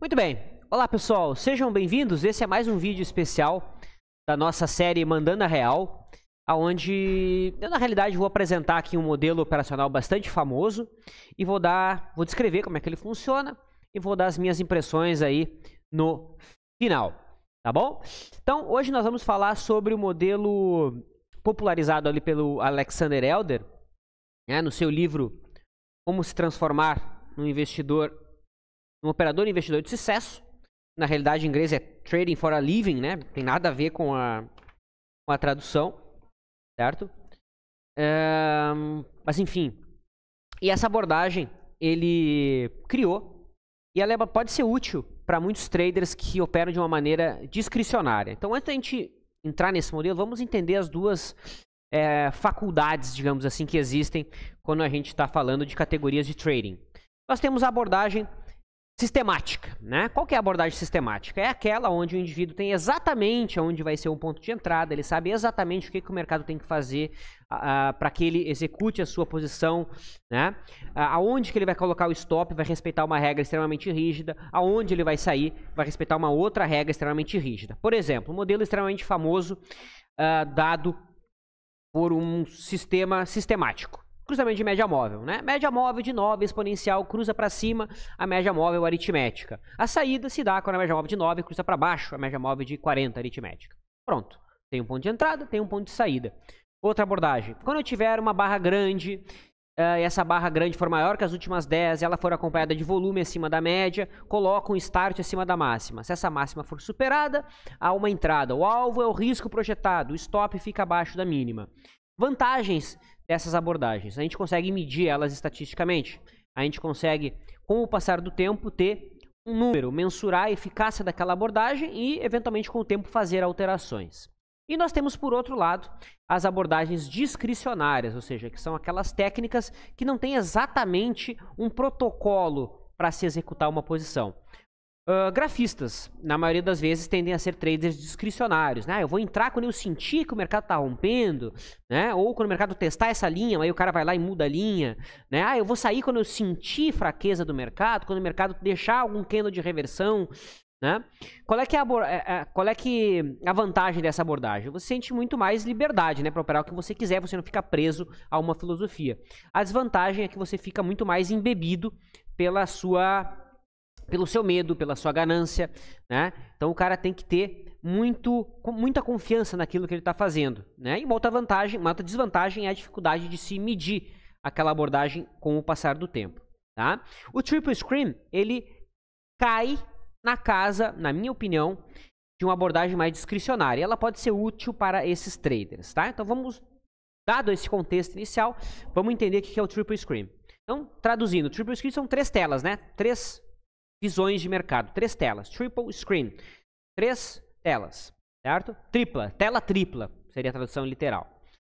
Muito bem. Olá, pessoal. Sejam bem-vindos. Esse é mais um vídeo especial da nossa série Mandando a Real, aonde eu na realidade vou apresentar aqui um modelo operacional bastante famoso e vou dar, vou descrever como é que ele funciona e vou dar as minhas impressões aí no final, tá bom? Então, hoje nós vamos falar sobre o modelo popularizado ali pelo Alexander Elder, né, no seu livro Como se transformar num investidor um operador investidor de sucesso. Na realidade, em inglês é trading for a living, né? Tem nada a ver com a, com a tradução, certo? É, mas enfim. E essa abordagem ele criou e ela é, pode ser útil para muitos traders que operam de uma maneira discricionária. Então, antes da gente entrar nesse modelo, vamos entender as duas é, faculdades, digamos assim, que existem quando a gente está falando de categorias de trading. Nós temos a abordagem sistemática, né? Qual é a abordagem sistemática? É aquela onde o indivíduo tem exatamente onde vai ser o ponto de entrada, ele sabe exatamente o que, que o mercado tem que fazer uh, para que ele execute a sua posição, né? Uh, aonde que ele vai colocar o stop vai respeitar uma regra extremamente rígida, aonde ele vai sair vai respeitar uma outra regra extremamente rígida. Por exemplo, um modelo extremamente famoso uh, dado por um sistema sistemático cruzamento de média móvel, né? Média móvel de 9 exponencial cruza para cima a média móvel aritmética. A saída se dá quando a média móvel de 9 cruza para baixo a média móvel de 40 aritmética. Pronto. Tem um ponto de entrada, tem um ponto de saída. Outra abordagem. Quando eu tiver uma barra grande eh, e essa barra grande for maior que as últimas 10 e ela for acompanhada de volume acima da média, coloca um start acima da máxima. Se essa máxima for superada, há uma entrada. O alvo é o risco projetado, o stop fica abaixo da mínima. Vantagens dessas abordagens. A gente consegue medir elas estatisticamente. A gente consegue, com o passar do tempo, ter um número, mensurar a eficácia daquela abordagem e, eventualmente, com o tempo, fazer alterações. E nós temos, por outro lado, as abordagens discricionárias, ou seja, que são aquelas técnicas que não têm exatamente um protocolo para se executar uma posição grafistas, na maioria das vezes, tendem a ser traders discricionários. Né? Ah, eu vou entrar quando eu sentir que o mercado está rompendo, né? ou quando o mercado testar essa linha, aí o cara vai lá e muda a linha. Né? Ah, eu vou sair quando eu sentir fraqueza do mercado, quando o mercado deixar algum candle de reversão. Né? Qual, é que é a, é, é, qual é que a vantagem dessa abordagem? Você sente muito mais liberdade né, para operar o que você quiser, você não fica preso a uma filosofia. A desvantagem é que você fica muito mais embebido pela sua pelo seu medo, pela sua ganância, né? Então o cara tem que ter muito, muita confiança naquilo que ele está fazendo, né? E uma outra vantagem, uma outra desvantagem é a dificuldade de se medir aquela abordagem com o passar do tempo, tá? O triple scream ele cai na casa, na minha opinião, de uma abordagem mais discricionária. Ela pode ser útil para esses traders, tá? Então vamos, dado esse contexto inicial, vamos entender o que é o triple scream. Então, traduzindo, triple scream são três telas, né? Três visões de mercado, três telas, triple screen, três telas, certo? Tripla, tela tripla, seria a tradução literal.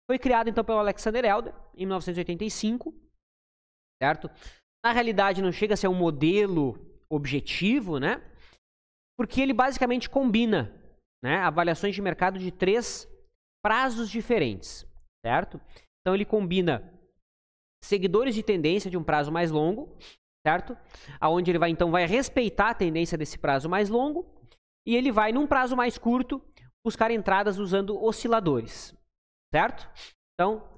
Foi criado então pelo Alexander Elder em 1985, certo? Na realidade não chega a ser um modelo objetivo, né? Porque ele basicamente combina né, avaliações de mercado de três prazos diferentes, certo? Então ele combina seguidores de tendência de um prazo mais longo, certo? Aonde ele vai então vai respeitar a tendência desse prazo mais longo e ele vai num prazo mais curto buscar entradas usando osciladores, certo? Então,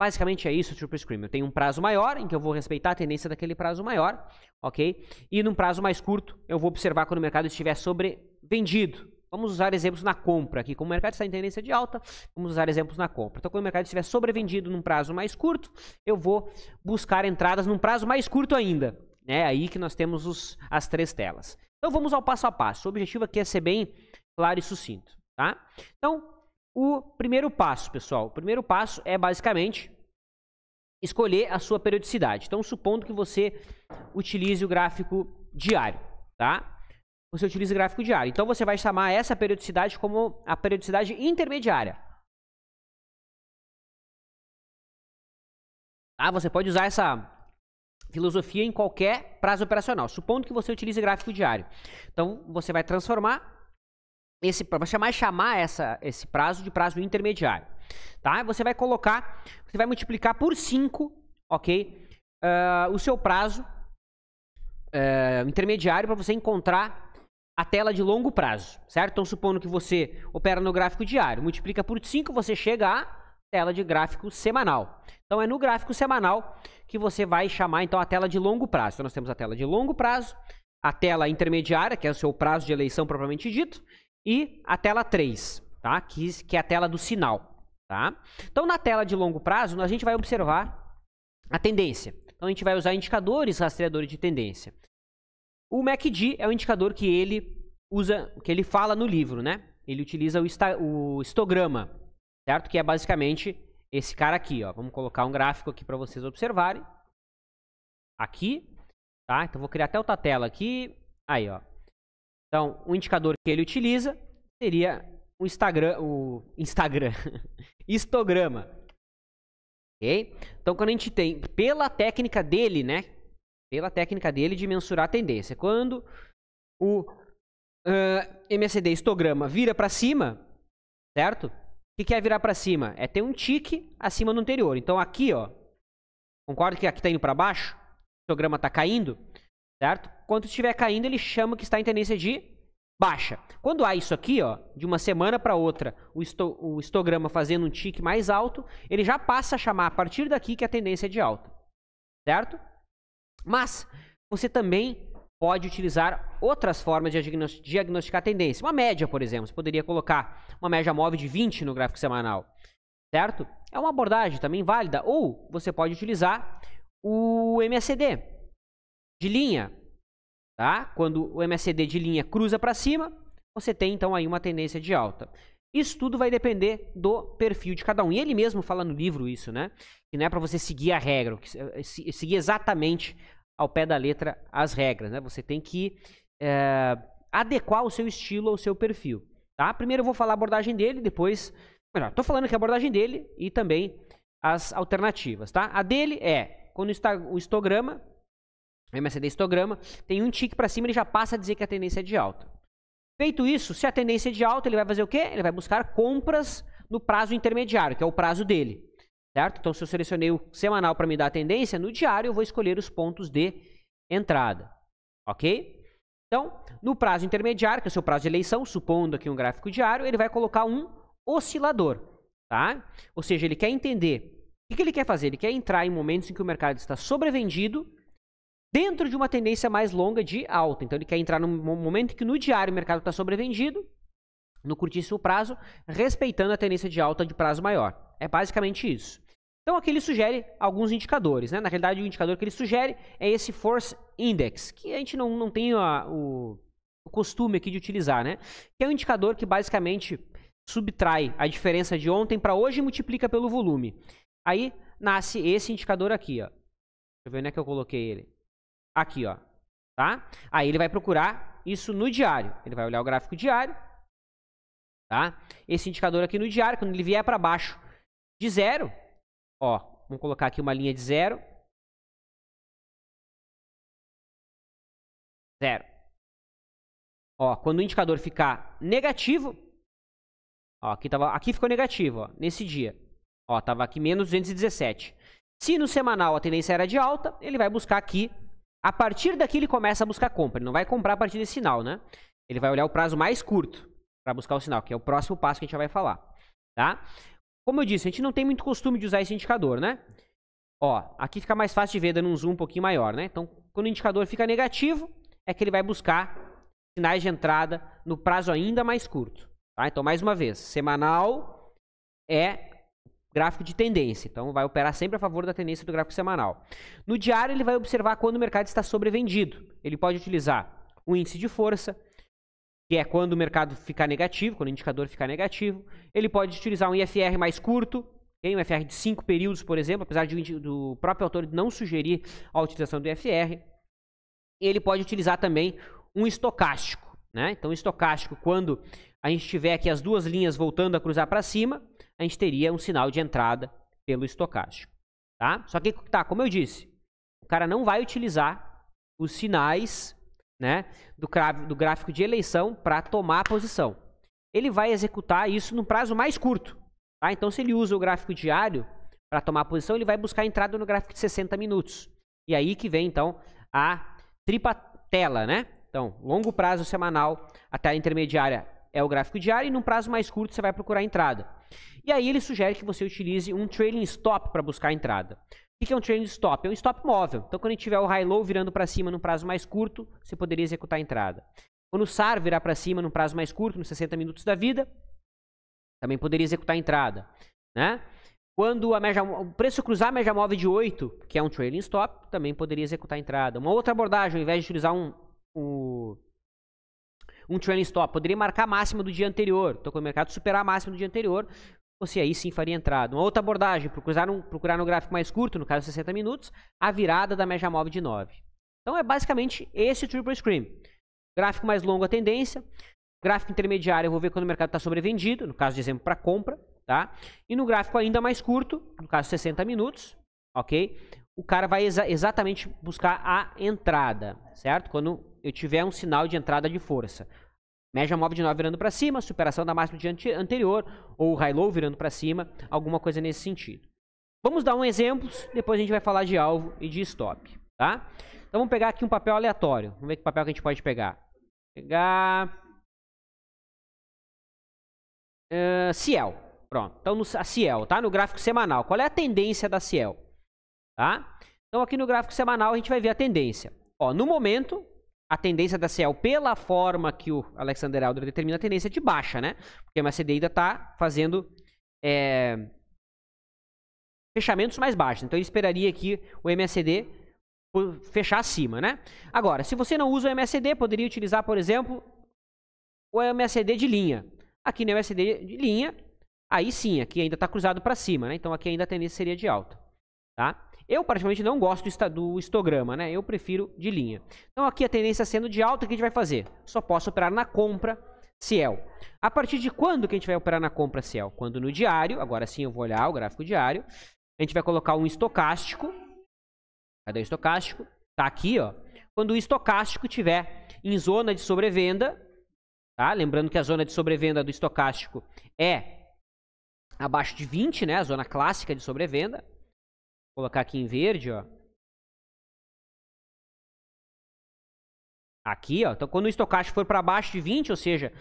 basicamente é isso, Triple Scream. Eu tenho um prazo maior em que eu vou respeitar a tendência daquele prazo maior, OK? E num prazo mais curto, eu vou observar quando o mercado estiver sobrevendido. Vamos usar exemplos na compra aqui. Como o mercado está em tendência de alta, vamos usar exemplos na compra. Então, quando o mercado estiver sobrevendido num prazo mais curto, eu vou buscar entradas num prazo mais curto ainda né? Aí que nós temos os, as três telas. Então vamos ao passo a passo. O objetivo aqui é ser bem claro e sucinto, tá? Então, o primeiro passo, pessoal, o primeiro passo é basicamente escolher a sua periodicidade. Então, supondo que você utilize o gráfico diário, tá? Você utiliza o gráfico diário. Então, você vai chamar essa periodicidade como a periodicidade intermediária. Ah, você pode usar essa filosofia em qualquer prazo operacional, supondo que você utilize gráfico diário. Então, você vai transformar esse, vai chamar, chamar essa, esse prazo de prazo intermediário, tá? Você vai colocar, você vai multiplicar por 5, ok? Uh, o seu prazo uh, intermediário para você encontrar a tela de longo prazo, certo? Então, supondo que você opera no gráfico diário, multiplica por 5, você chega à tela de gráfico semanal. Então, é no gráfico semanal que você vai chamar então a tela de longo prazo. Então nós temos a tela de longo prazo, a tela intermediária, que é o seu prazo de eleição propriamente dito, e a tela 3, tá? que, que é a tela do sinal. Tá? Então na tela de longo prazo a gente vai observar a tendência. Então a gente vai usar indicadores rastreadores de tendência. O MACD é o indicador que ele usa, que ele fala no livro, né? Ele utiliza o, o histograma, certo? Que é basicamente esse cara aqui, ó. Vamos colocar um gráfico aqui para vocês observarem. Aqui, tá? Então vou criar até outra tela aqui. Aí, ó. Então, o indicador que ele utiliza seria o Instagram, o Instagram, histograma. OK? Então, quando a gente tem pela técnica dele, né? Pela técnica dele de mensurar a tendência, quando o uh, histograma vira para cima, certo? que, que é virar para cima? É ter um tique acima do anterior. Então aqui, ó. Concorda que aqui está indo para baixo? O histograma está caindo, certo? Quando estiver caindo, ele chama que está em tendência de baixa. Quando há isso aqui, ó, de uma semana para outra, o, histo o histograma fazendo um tique mais alto, ele já passa a chamar a partir daqui que é a tendência é de alta, certo? Mas você também pode utilizar outras formas de diagnosticar tendência. Uma média, por exemplo, você poderia colocar uma média móvel de 20 no gráfico semanal, certo? É uma abordagem também válida. Ou você pode utilizar o MACD de linha, tá? Quando o MACD de linha cruza para cima, você tem então aí uma tendência de alta. Isso tudo vai depender do perfil de cada um. E ele mesmo fala no livro isso, né? Que não é para você seguir a regra, eh, seguir exatamente ao pé da letra as regras, né? Você tem que é, adequar o seu estilo ao seu perfil, tá? Primeiro eu vou falar a abordagem dele, depois... Melhor, tô falando que a abordagem dele e também as alternativas, tá? A dele é, quando está o histograma, MSD histograma, tem um tique para cima, ele já passa a dizer que a tendência é de alta. Feito isso, se a tendência é de alta, ele vai fazer o quê? Ele vai buscar compras no prazo intermediário, que é o prazo dele certo? Então, se eu selecionei o semanal para me dar a tendência, no diário eu vou escolher os pontos de entrada, ok? Então, no prazo intermediário, que é o seu prazo de eleição, supondo aqui um gráfico diário, ele vai colocar um oscilador, tá? Ou seja, ele quer entender o que ele quer fazer. Ele quer entrar em momentos em que o mercado está sobrevendido dentro de uma tendência mais longa de alta. Então, ele quer entrar no momento em que no diário o mercado está sobrevendido, no curtíssimo prazo, respeitando a tendência de alta de prazo maior. É basicamente isso. Então aqui ele sugere alguns indicadores. Né? Na realidade, o indicador que ele sugere é esse Force Index, que a gente não, não tem a, o, o, costume aqui de utilizar, né? que é um indicador que basicamente subtrai a diferença de ontem para hoje e multiplica pelo volume. Aí nasce esse indicador aqui. Ó. Deixa eu ver onde é que eu coloquei ele. Aqui, ó. Tá? Aí ele vai procurar isso no diário. Ele vai olhar o gráfico diário, tá? Esse indicador aqui no diário, quando ele vier para baixo de zero, Ó, vamos colocar aqui uma linha de zero. Zero. Ó, quando o indicador ficar negativo, ó, aqui, tava, aqui ficou negativo, ó, nesse dia. Ó, tava aqui menos 217. Se no semanal a tendência era de alta, ele vai buscar aqui. A partir daqui ele começa a buscar compra. Ele não vai comprar a partir desse sinal, né? Ele vai olhar o prazo mais curto para buscar o sinal, que é o próximo passo que a gente vai falar, tá? Como eu disse, a gente não tem muito costume de usar esse indicador, né? Ó, aqui fica mais fácil de ver dando um zoom um pouquinho maior, né? Então, quando o indicador fica negativo, é que ele vai buscar sinais de entrada no prazo ainda mais curto. Tá? Então, mais uma vez, semanal é gráfico de tendência. Então, vai operar sempre a favor da tendência do gráfico semanal. No diário, ele vai observar quando o mercado está sobrevendido. Ele pode utilizar o índice de força, que é quando o mercado ficar negativo, quando o indicador ficar negativo, ele pode utilizar um IFR mais curto, okay? um IFR de 5 períodos, por exemplo, apesar de, do próprio autor não sugerir a utilização do IFR. Ele pode utilizar também um estocástico. Né? Então, estocástico, quando a gente tiver aqui as duas linhas voltando a cruzar para cima, a gente teria um sinal de entrada pelo estocástico. Tá? Só que, tá, como eu disse, o cara não vai utilizar os sinais né, do, do gráfico de eleição para tomar a posição. Ele vai executar isso num prazo mais curto. Tá? Então, se ele usa o gráfico diário para tomar a posição, ele vai buscar a entrada no gráfico de 60 minutos. E aí que vem, então, a tripatela, né? Então, longo prazo semanal, a tela intermediária é o gráfico diário e num prazo mais curto você vai procurar a entrada. E aí ele sugere que você utilize um trailing stop para buscar a entrada. O que é um trend stop? É um stop móvel. Então, quando a gente tiver o high-low virando para cima num prazo mais curto, você poderia executar a entrada. Quando o SAR virar para cima num prazo mais curto, nos 60 minutos da vida, também poderia executar a entrada. Né? Quando a média, o preço cruzar a média móvel de 8, que é um trailing stop, também poderia executar a entrada. Uma outra abordagem, ao invés de utilizar um, um, um trailing stop, poderia marcar a máxima do dia anterior. Então, quando o mercado superar a máxima do dia anterior, você aí sim faria entrada. Uma outra abordagem, procurar, um, procurar no gráfico mais curto, no caso 60 minutos, a virada da média móvel de 9. Então é basicamente esse triple screen. Gráfico mais longo a tendência, gráfico intermediário eu vou ver quando o mercado está sobrevendido, no caso de exemplo para compra, tá? E no gráfico ainda mais curto, no caso 60 minutos, ok? O cara vai exa exatamente buscar a entrada, certo? Quando eu tiver um sinal de entrada de força. Média móvel de 9 virando para cima, superação da máxima de ante anterior, ou high-low virando para cima, alguma coisa nesse sentido. Vamos dar um exemplo, depois a gente vai falar de alvo e de stop, tá? Então vamos pegar aqui um papel aleatório. Vamos ver que papel que a gente pode pegar. Pegar... Uh, Ciel. Pronto. Então no, a Ciel, tá? No gráfico semanal. Qual é a tendência da Ciel? Tá? Então aqui no gráfico semanal a gente vai ver a tendência. Ó, no momento, a tendência da Ciel pela forma que o Alexander Alder determina, a tendência é de baixa, né? Porque a MACD ainda está fazendo é, fechamentos mais baixos. Então, ele esperaria que o MSD fechar acima, né? Agora, se você não usa o MSD, poderia utilizar, por exemplo, o MSD de linha. Aqui no MSD de linha, aí sim, aqui ainda está cruzado para cima, né? Então, aqui ainda a tendência seria de alta tá? Eu particularmente não gosto do histograma, né? Eu prefiro de linha. Então aqui a tendência sendo de alta, o que a gente vai fazer? Só posso operar na compra Ciel. A partir de quando que a gente vai operar na compra Ciel? Quando no diário, agora sim eu vou olhar o gráfico diário, a gente vai colocar um estocástico. Cadê o estocástico? Tá aqui, ó. Quando o estocástico tiver em zona de sobrevenda, tá? Lembrando que a zona de sobrevenda do estocástico é abaixo de 20, né? A zona clássica de sobrevenda colocar aqui em verde, ó. Aqui, ó. Então, quando o estocástico for para baixo de 20, ou seja,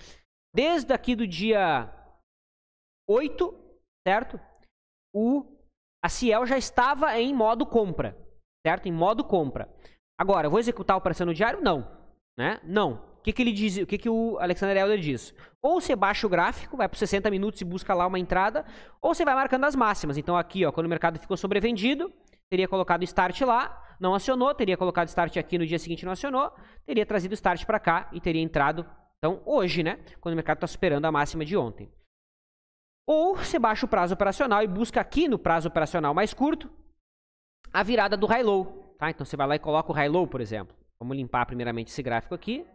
desde aqui do dia 8, certo? O, a Ciel já estava em modo compra, certo? Em modo compra. Agora, eu vou executar a operação no diário? Não. Né? Não que, que ele diz, o que, que o Alexander Elder diz? Ou você baixa o gráfico, vai para 60 minutos e busca lá uma entrada, ou você vai marcando as máximas. Então aqui, ó, quando o mercado ficou sobrevendido, teria colocado start lá, não acionou, teria colocado start aqui no dia seguinte não acionou, teria trazido start para cá e teria entrado então hoje, né, quando o mercado está superando a máxima de ontem. Ou você baixa o prazo operacional e busca aqui no prazo operacional mais curto a virada do high low, tá? Então você vai lá e coloca o high low, por exemplo. Vamos limpar primeiramente esse gráfico aqui.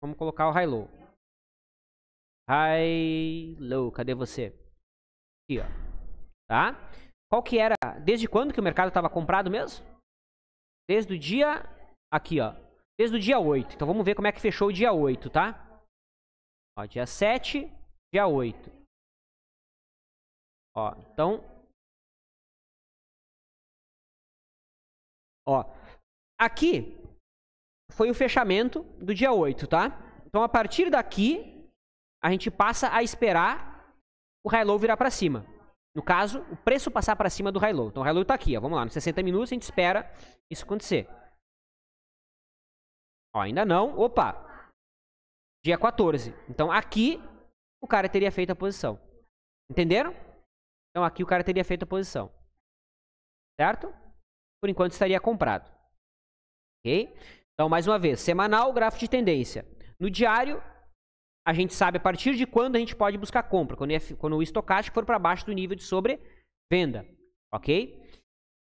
Vamos colocar o high low. High low, cadê você? Aqui, ó. Tá? Qual que era? Desde quando que o mercado estava comprado mesmo? Desde o dia aqui, ó. Desde o dia 8. Então vamos ver como é que fechou o dia 8, tá? Ó, dia 7, dia 8. Ó, então Ó. Aqui foi o fechamento do dia 8, tá? Então, a partir daqui, a gente passa a esperar o high low virar para cima. No caso, o preço passar para cima do high low. Então, o high low tá aqui, ó. Vamos lá, nos 60 minutos a gente espera isso acontecer. Ó, ainda não. Opa! Dia 14. Então, aqui, o cara teria feito a posição. Entenderam? Então, aqui o cara teria feito a posição. Certo? Por enquanto, estaria comprado. Ok? Então, mais uma vez, semanal, gráfico de tendência. No diário, a gente sabe a partir de quando a gente pode buscar compra, quando, quando o estocástico for para baixo do nível de sobrevenda, ok?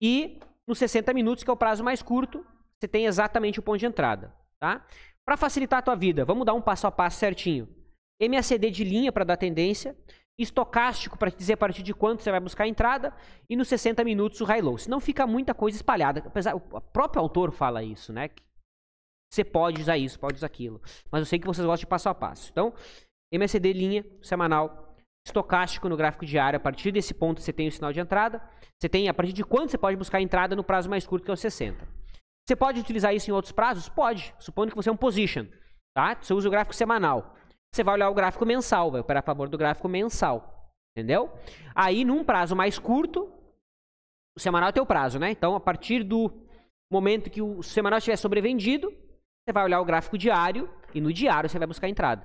E nos 60 minutos, que é o prazo mais curto, você tem exatamente o ponto de entrada, tá? Para facilitar a tua vida, vamos dar um passo a passo certinho. MACD de linha para dar tendência, estocástico para dizer a partir de quando você vai buscar a entrada e nos 60 minutos o high low. Senão fica muita coisa espalhada. Apesar, o próprio autor fala isso, né? Você pode usar isso, pode usar aquilo. Mas eu sei que vocês gostam de passo a passo. Então, MSD linha semanal, estocástico no gráfico diário. A partir desse ponto você tem o sinal de entrada. Você tem a partir de quando você pode buscar a entrada no prazo mais curto que é o 60. Você pode utilizar isso em outros prazos? Pode. Supondo que você é um position, tá? Você usa o gráfico semanal. Você vai olhar o gráfico mensal, vai operar a favor do gráfico mensal, entendeu? Aí num prazo mais curto, o semanal é o teu prazo, né? Então a partir do momento que o semanal estiver sobrevendido, você vai olhar o gráfico diário e no diário você vai buscar a entrada.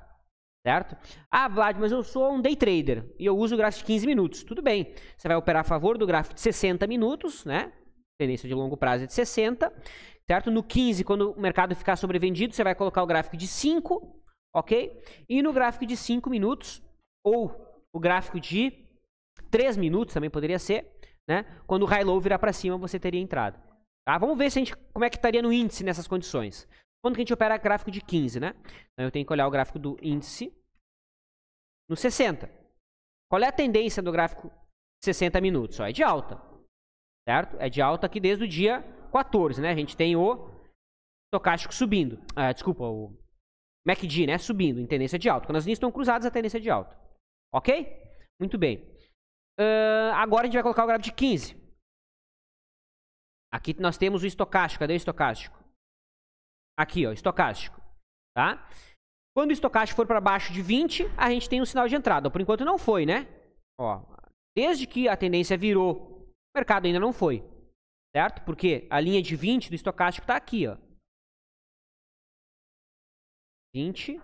Certo? Ah, Vlad, mas eu sou um day trader e eu uso o gráfico de 15 minutos. Tudo bem. Você vai operar a favor do gráfico de 60 minutos, né? Tendência de longo prazo é de 60. Certo? No 15, quando o mercado ficar sobrevendido, você vai colocar o gráfico de 5, ok? E no gráfico de 5 minutos, ou o gráfico de 3 minutos também poderia ser, né? Quando o high low virar para cima, você teria entrado. Tá? Vamos ver se a gente, como é que estaria no índice nessas condições. Quando que a gente opera gráfico de 15, né? Então eu tenho que olhar o gráfico do índice no 60. Qual é a tendência do gráfico 60 minutos? Ó, é de alta, certo? É de alta aqui desde o dia 14, né? A gente tem o estocástico subindo. Ah, desculpa, o MACD, né? Subindo, em tendência de alta. Quando as linhas estão cruzadas, a é tendência é de alta. Ok? Muito bem. Uh, agora a gente vai colocar o gráfico de 15. Aqui nós temos o estocástico. Cadê o estocástico? Aqui, ó, estocástico. Tá? Quando o estocástico for para baixo de 20, a gente tem um sinal de entrada. Por enquanto não foi, né? Ó, desde que a tendência virou, o mercado ainda não foi. Certo? Porque a linha de 20 do estocástico está aqui, ó. 20.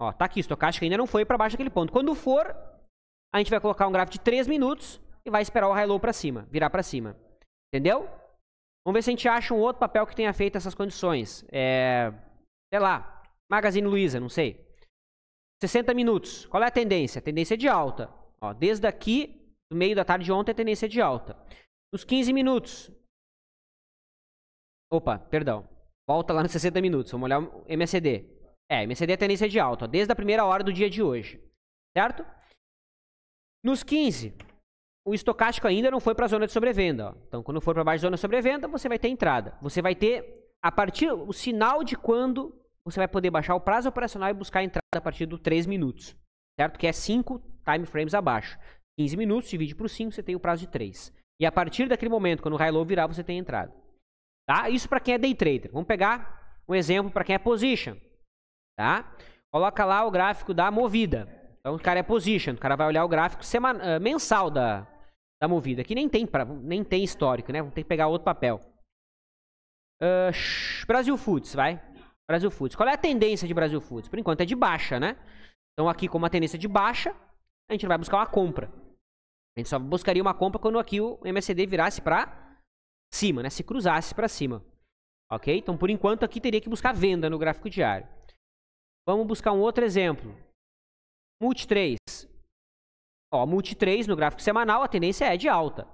Ó, tá aqui, estocástico ainda não foi para baixo daquele ponto. Quando for, a gente vai colocar um gráfico de 3 minutos e vai esperar o high low para cima, virar para cima. Entendeu? Vamos ver se a gente acha um outro papel que tenha feito essas condições. É, sei lá, Magazine Luiza, não sei. 60 minutos. Qual é a tendência? A tendência é de alta. Ó, desde aqui, do meio da tarde de ontem, a é tendência é de alta. Nos 15 minutos. Opa, perdão. Volta lá nos 60 minutos. Vamos olhar o MSD. É, MSD é a tendência de alta, ó, desde a primeira hora do dia de hoje. Certo? Nos 15, o estocástico ainda não foi para a zona de sobrevenda. Ó. Então, quando for para baixo da zona de sobrevenda, você vai ter entrada. Você vai ter a partir o sinal de quando você vai poder baixar o prazo operacional e buscar a entrada a partir do 3 minutos. Certo? Que é 5 time frames abaixo. 15 minutos, divide por 5, você tem o prazo de 3. E a partir daquele momento, quando o high low virar, você tem entrada. Tá? Isso para quem é day trader. Vamos pegar um exemplo para quem é position. Tá? Coloca lá o gráfico da movida. Então o cara é position, o cara vai olhar o gráfico semana, eh, mensal da, da tá Movida, que nem tem, pra, nem tem histórico, né? tem ter que pegar outro papel. Uh, shh, Brasil Foods, vai. Brasil Foods. Qual é a tendência de Brasil Foods? Por enquanto é de baixa, né? Então aqui como a tendência é de baixa, a gente não vai buscar uma compra. A gente só buscaria uma compra quando aqui o MSD virasse para cima, né? Se cruzasse para cima. Ok? Então por enquanto aqui teria que buscar venda no gráfico diário. Vamos buscar um outro exemplo. Multi 3. Ó, multi 3 no gráfico semanal, a tendência é de alta.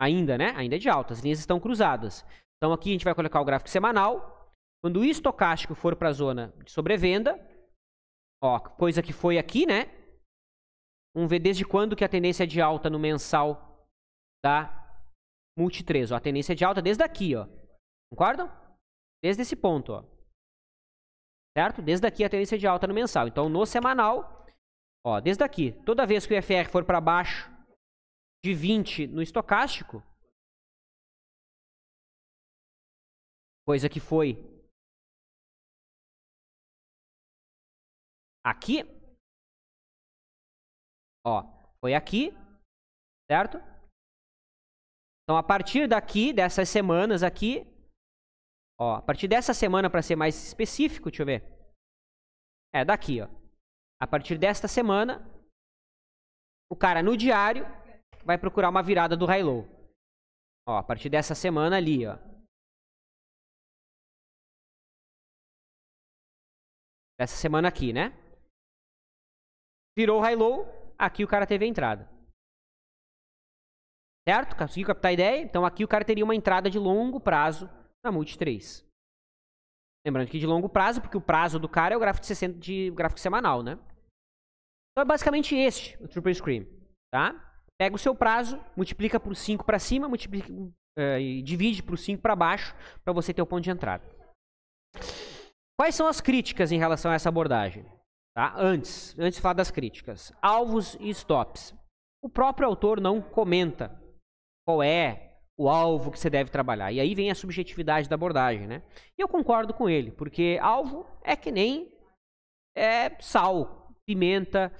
Ainda, né? Ainda é de alta. As linhas estão cruzadas. Então aqui a gente vai colocar o gráfico semanal. Quando o estocástico for para a zona de sobrevenda, ó, coisa que foi aqui, né? Vamos ver desde quando que a tendência é de alta no mensal da multi 3. Ó, a tendência é de alta desde aqui, ó. Concordam? Desde esse ponto, ó. Certo? Desde aqui a tendência é de alta no mensal. Então no semanal Ó, desde aqui, toda vez que o IFR for para baixo de 20 no estocástico, coisa que foi aqui, ó, foi aqui, certo? Então, a partir daqui, dessas semanas aqui, ó, a partir dessa semana, para ser mais específico, deixa eu ver. É, daqui, ó. A partir desta semana, o cara no diário vai procurar uma virada do high low. Ó, a partir dessa semana ali, ó. Dessa semana aqui, né? Virou high low, aqui o cara teve a entrada. Certo? Conseguiu captar a ideia? Então aqui o cara teria uma entrada de longo prazo na Multi 3. Lembrando que de longo prazo, porque o prazo do cara é o gráfico de 60 de gráfico semanal, né? Então é basicamente este, o Triple Screen, tá? Pega o seu prazo, multiplica por 5 para cima, multiplica, eh, e divide por 5 para baixo, para você ter o ponto de entrada. Quais são as críticas em relação a essa abordagem? Tá? Antes, antes de falar das críticas, alvos e stops. O próprio autor não comenta qual é o alvo que você deve trabalhar. E aí vem a subjetividade da abordagem, né? E eu concordo com ele, porque alvo é que nem é sal, pimenta,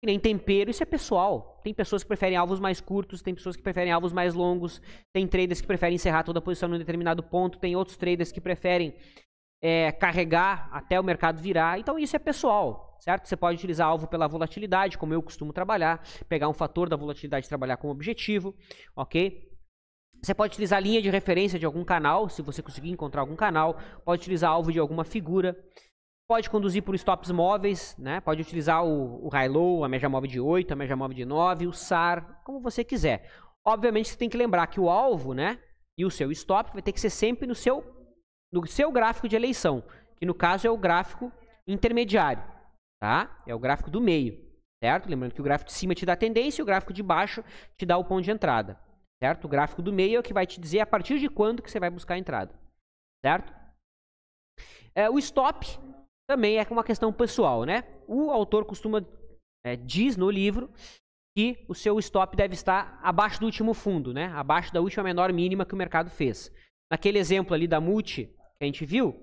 que nem tempero, isso é pessoal. Tem pessoas que preferem alvos mais curtos, tem pessoas que preferem alvos mais longos, tem traders que preferem encerrar toda a posição num determinado ponto, tem outros traders que preferem é, carregar até o mercado virar. Então isso é pessoal, certo? Você pode utilizar alvo pela volatilidade, como eu costumo trabalhar, pegar um fator da volatilidade e trabalhar como objetivo, ok? Você pode utilizar linha de referência de algum canal, se você conseguir encontrar algum canal. Pode utilizar alvo de alguma figura. Pode conduzir por stops móveis, né? Pode utilizar o, o high-low, a média móvel de 8, a média móvel de 9, o SAR, como você quiser. Obviamente você tem que lembrar que o alvo, né? E o seu stop vai ter que ser sempre no seu, no seu gráfico de eleição, que no caso é o gráfico intermediário, tá? É o gráfico do meio, certo? Lembrando que o gráfico de cima te dá a tendência e o gráfico de baixo te dá o ponto de entrada. Certo? O gráfico do meio é o que vai te dizer a partir de quando que você vai buscar a entrada. Certo? É, o stop também é uma questão pessoal, né? O autor costuma, é, diz no livro, que o seu stop deve estar abaixo do último fundo, né? Abaixo da última menor mínima que o mercado fez. Naquele exemplo ali da multi que a gente viu,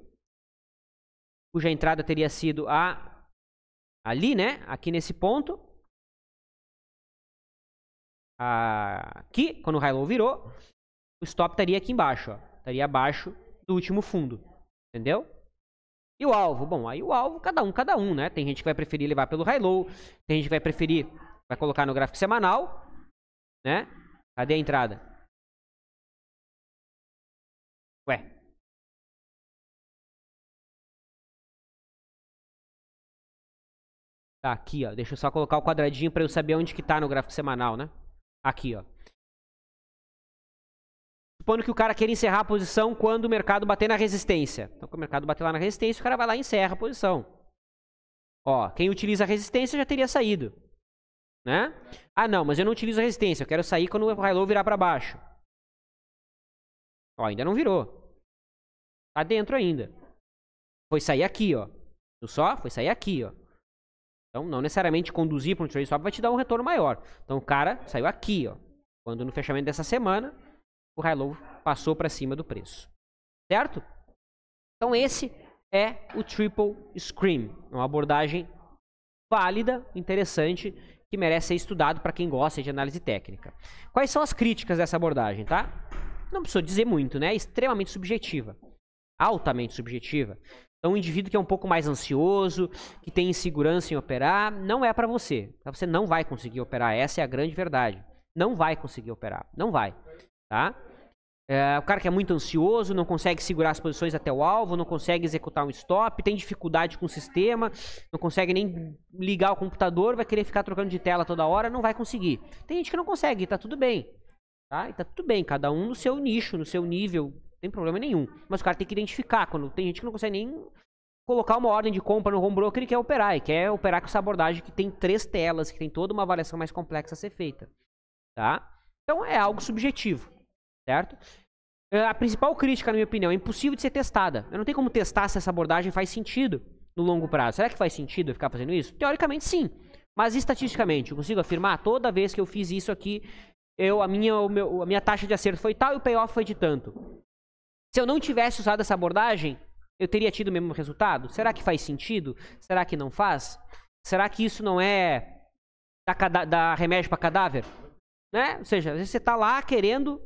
cuja entrada teria sido a ali, né? Aqui nesse ponto aqui, quando o high low virou, o stop estaria aqui embaixo, ó. Estaria abaixo do último fundo, entendeu? E o alvo? Bom, aí o alvo, cada um, cada um, né? Tem gente que vai preferir levar pelo high low, tem gente que vai preferir, vai colocar no gráfico semanal, né? Cadê a entrada? Ué. Tá aqui, ó. Deixa eu só colocar o quadradinho para eu saber onde que tá no gráfico semanal, né? Aqui, ó. Supondo que o cara queira encerrar a posição quando o mercado bater na resistência. Então, quando o mercado bater lá na resistência, o cara vai lá e encerra a posição. Ó, quem utiliza a resistência já teria saído. Né? Ah, não, mas eu não utilizo a resistência. Eu quero sair quando o high low virar para baixo. Ó, ainda não virou. Tá dentro ainda. Foi sair aqui, ó. Viu só? Foi sair aqui, ó. Então, não necessariamente conduzir para um trade swap vai te dar um retorno maior. Então, o cara saiu aqui, ó. Quando no fechamento dessa semana, o high low passou para cima do preço. Certo? Então, esse é o Triple Scream. É uma abordagem válida, interessante, que merece ser estudado para quem gosta de análise técnica. Quais são as críticas dessa abordagem, tá? Não preciso dizer muito, né? É extremamente subjetiva. Altamente subjetiva. Então, o um indivíduo que é um pouco mais ansioso, que tem insegurança em operar, não é para você. Você não vai conseguir operar. Essa é a grande verdade. Não vai conseguir operar. Não vai. Tá? É, o cara que é muito ansioso, não consegue segurar as posições até o alvo, não consegue executar um stop, tem dificuldade com o sistema, não consegue nem ligar o computador, vai querer ficar trocando de tela toda hora, não vai conseguir. Tem gente que não consegue, tá tudo bem. Tá? E tá tudo bem, cada um no seu nicho, no seu nível tem problema nenhum. Mas o cara tem que identificar. Quando tem gente que não consegue nem colocar uma ordem de compra no home broker ele quer operar. E quer operar com essa abordagem que tem três telas, que tem toda uma avaliação mais complexa a ser feita. Tá? Então é algo subjetivo. Certo? É, a principal crítica, na minha opinião, é impossível de ser testada. Eu não tenho como testar se essa abordagem faz sentido no longo prazo. Será que faz sentido eu ficar fazendo isso? Teoricamente, sim. Mas estatisticamente, eu consigo afirmar, toda vez que eu fiz isso aqui, eu, a, minha, meu, a minha taxa de acerto foi tal e o payoff foi de tanto. Se eu não tivesse usado essa abordagem, eu teria tido o mesmo resultado? Será que faz sentido? Será que não faz? Será que isso não é da, da remédio para cadáver? Né? Ou seja, às vezes você está lá querendo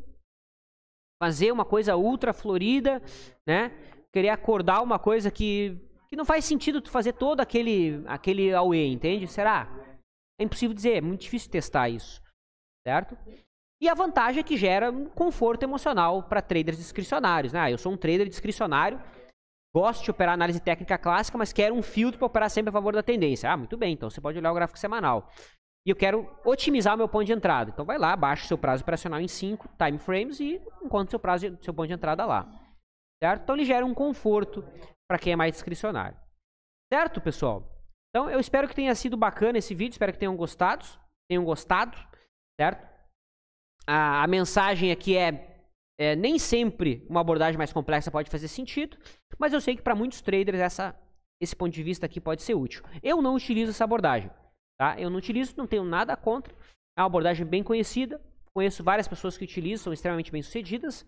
fazer uma coisa ultra florida, né? Querer acordar uma coisa que, que não faz sentido tu fazer todo aquele aquele auê, entende? Será? É impossível dizer, é muito difícil testar isso, certo? E a vantagem é que gera um conforto emocional para traders discricionários. Né? Ah, eu sou um trader discricionário, gosto de operar análise técnica clássica, mas quero um filtro para operar sempre a favor da tendência. Ah, muito bem, então você pode olhar o gráfico semanal. E eu quero otimizar o meu ponto de entrada. Então vai lá, baixa o seu prazo operacional em 5 time frames e encontra seu prazo, seu ponto de entrada lá. Certo? Então ele gera um conforto para quem é mais discricionário. Certo, pessoal? Então eu espero que tenha sido bacana esse vídeo, espero que tenham gostado, tenham gostado, certo? a, a mensagem aqui é, é, nem sempre uma abordagem mais complexa pode fazer sentido, mas eu sei que para muitos traders essa, esse ponto de vista aqui pode ser útil. Eu não utilizo essa abordagem, tá? Eu não utilizo, não tenho nada contra. É uma abordagem bem conhecida, conheço várias pessoas que utilizam, são extremamente bem sucedidas,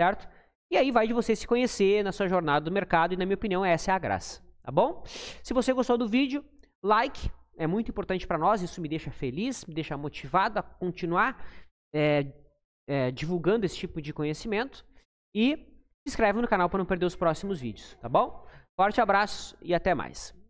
certo? E aí vai de você se conhecer na sua jornada do mercado e na minha opinião essa é a graça, tá bom? Se você gostou do vídeo, like, é muito importante para nós, isso me deixa feliz, me deixa motivado a continuar é, é, divulgando esse tipo de conhecimento e se inscreve no canal para não perder os próximos vídeos, tá bom? Forte abraço e até mais.